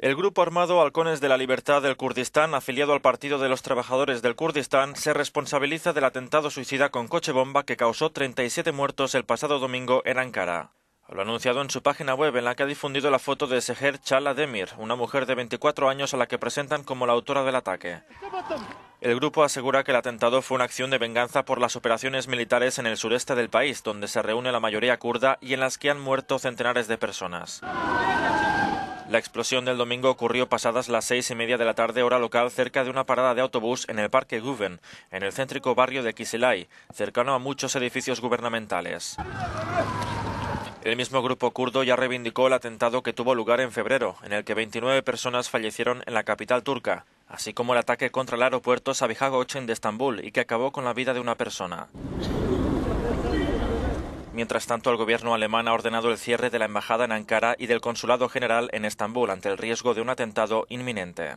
El grupo armado Halcones de la Libertad del Kurdistán, afiliado al Partido de los Trabajadores del Kurdistán, se responsabiliza del atentado suicida con coche bomba que causó 37 muertos el pasado domingo en Ankara. Lo ha anunciado en su página web, en la que ha difundido la foto de Seher Chala Demir, una mujer de 24 años a la que presentan como la autora del ataque. El grupo asegura que el atentado fue una acción de venganza por las operaciones militares en el sureste del país, donde se reúne la mayoría kurda y en las que han muerto centenares de personas. La explosión del domingo ocurrió pasadas las seis y media de la tarde hora local cerca de una parada de autobús en el Parque Guven, en el céntrico barrio de Kisilay, cercano a muchos edificios gubernamentales. El mismo grupo kurdo ya reivindicó el atentado que tuvo lugar en febrero, en el que 29 personas fallecieron en la capital turca, así como el ataque contra el aeropuerto Sabiha Gökçen de Estambul y que acabó con la vida de una persona. Mientras tanto, el gobierno alemán ha ordenado el cierre de la embajada en Ankara y del consulado general en Estambul ante el riesgo de un atentado inminente.